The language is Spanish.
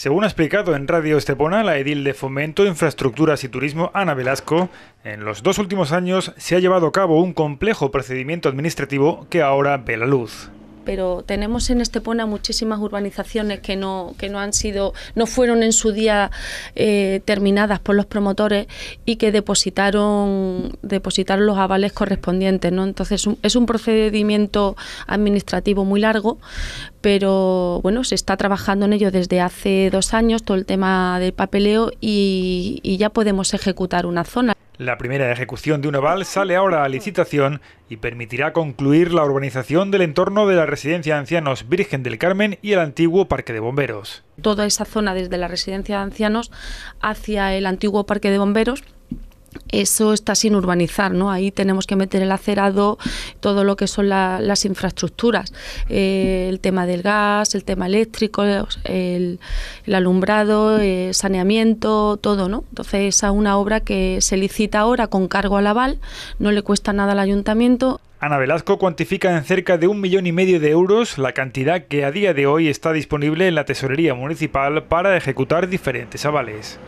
Según ha explicado en Radio Estepona la edil de Fomento, Infraestructuras y Turismo, Ana Velasco, en los dos últimos años se ha llevado a cabo un complejo procedimiento administrativo que ahora ve la luz pero tenemos en Estepona muchísimas urbanizaciones que no, que no han sido, no fueron en su día eh, terminadas por los promotores y que depositaron, depositaron los avales correspondientes, ¿no? Entonces es un procedimiento administrativo muy largo, pero bueno, se está trabajando en ello desde hace dos años, todo el tema del papeleo y, ya podemos ejecutar una zona. La primera ejecución de un aval sale ahora a licitación y permitirá concluir la urbanización del entorno de la residencia de ancianos Virgen del Carmen y el antiguo Parque de Bomberos. Toda esa zona desde la residencia de ancianos hacia el antiguo Parque de Bomberos eso está sin urbanizar, ¿no? Ahí tenemos que meter el acerado, todo lo que son las infraestructuras, eh, el tema del gas, el tema eléctrico, el, alumbrado, eh, saneamiento, todo, ¿no? Entonces esa es una obra que se licita ahora con cargo al aval, no le cuesta nada al ayuntamiento. Ana Velasco cuantifica en cerca de un millón y medio de euros la cantidad que a día de hoy está disponible en la tesorería municipal para ejecutar diferentes avales.